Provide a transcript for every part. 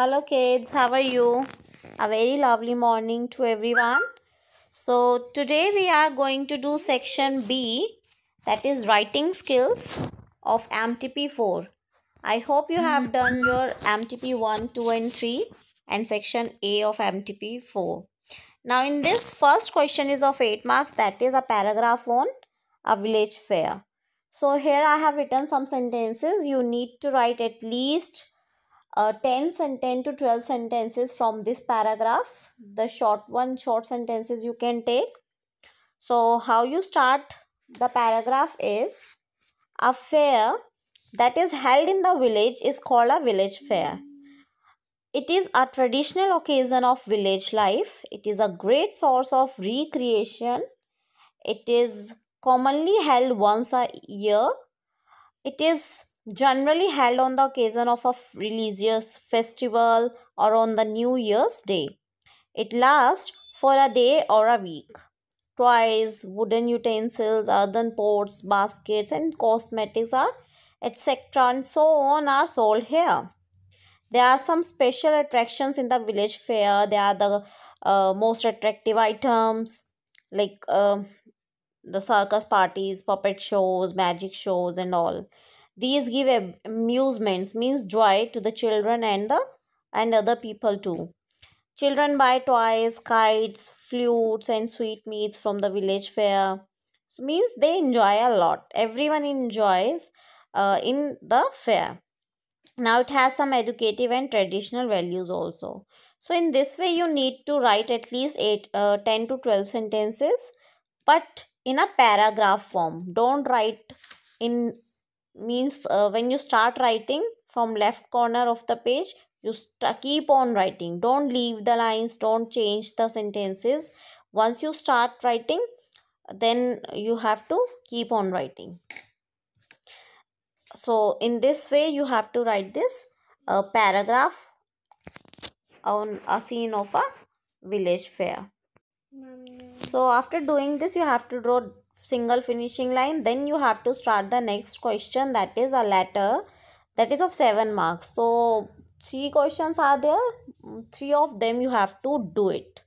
hello kids how are you a very lovely morning to everyone so today we are going to do section b that is writing skills of MTP 4 i hope you have done your MTP 1 2 and 3 and section a of MTP 4 now in this first question is of 8 marks that is a paragraph on a village fair so here i have written some sentences you need to write at least uh, 10 and 10 to 12 sentences from this paragraph the short one short sentences you can take so how you start the paragraph is a fair that is held in the village is called a village fair it is a traditional occasion of village life it is a great source of recreation it is commonly held once a year it is generally held on the occasion of a religious festival or on the New Year's Day. It lasts for a day or a week. Toys, wooden utensils, earthen pots, baskets, and cosmetics are etc. and so on are sold here. There are some special attractions in the village fair. They are the uh, most attractive items like uh, the circus parties, puppet shows, magic shows, and all. These give amusements, means joy, to the children and the and other people too. Children buy toys, kites, flutes, and sweetmeats from the village fair. So means they enjoy a lot. Everyone enjoys uh, in the fair. Now it has some educative and traditional values also. So in this way you need to write at least eight, uh, 10 to 12 sentences but in a paragraph form. Don't write in means uh, when you start writing from left corner of the page you keep on writing don't leave the lines don't change the sentences once you start writing then you have to keep on writing so in this way you have to write this a paragraph on a scene of a village fair so after doing this you have to draw single finishing line then you have to start the next question that is a letter that is of 7 marks so three questions are there three of them you have to do it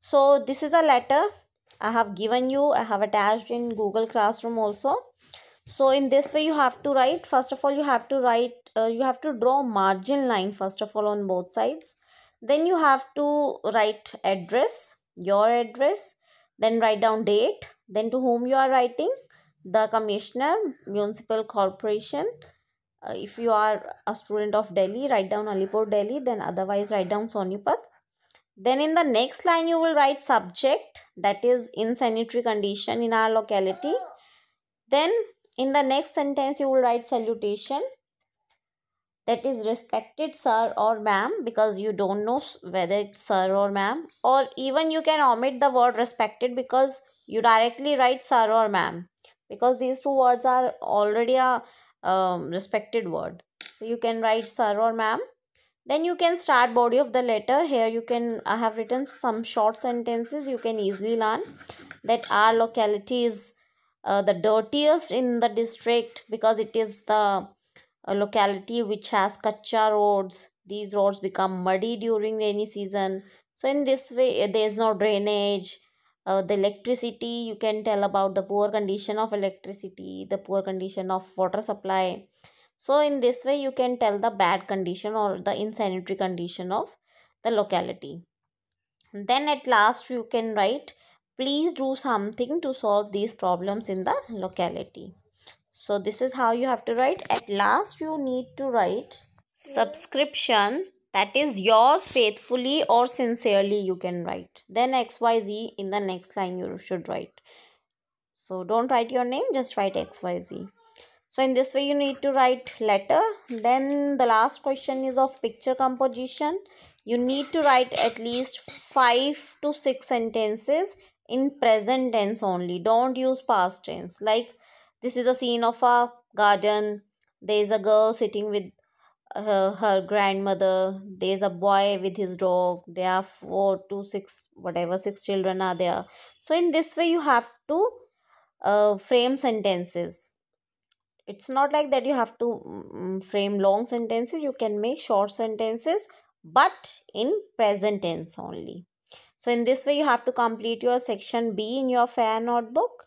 so this is a letter i have given you i have attached in google classroom also so in this way you have to write first of all you have to write uh, you have to draw margin line first of all on both sides then you have to write address your address then write down date then to whom you are writing the commissioner municipal corporation uh, if you are a student of delhi write down alipur delhi then otherwise write down sonipat then in the next line you will write subject that is insanitary condition in our locality then in the next sentence you will write salutation that is respected sir or ma'am because you don't know whether it's sir or ma'am or even you can omit the word respected because you directly write sir or ma'am because these two words are already a um, respected word so you can write sir or ma'am then you can start body of the letter here you can i have written some short sentences you can easily learn that our locality is uh, the dirtiest in the district because it is the a locality which has kacha roads. These roads become muddy during rainy season. So in this way, eh, there is no drainage. Uh, the electricity, you can tell about the poor condition of electricity, the poor condition of water supply. So in this way, you can tell the bad condition or the insanitary condition of the locality. then at last, you can write, please do something to solve these problems in the locality. So this is how you have to write. At last you need to write subscription that is yours faithfully or sincerely you can write. Then XYZ in the next line you should write. So don't write your name just write XYZ. So in this way you need to write letter. Then the last question is of picture composition. You need to write at least 5 to 6 sentences in present tense only. Don't use past tense. Like this is a scene of a garden. There is a girl sitting with her, uh, her grandmother. There is a boy with his dog. There are four to six, whatever, six children are there. So, in this way, you have to uh, frame sentences. It's not like that you have to um, frame long sentences. You can make short sentences, but in present tense only. So, in this way, you have to complete your section B in your FAIR notebook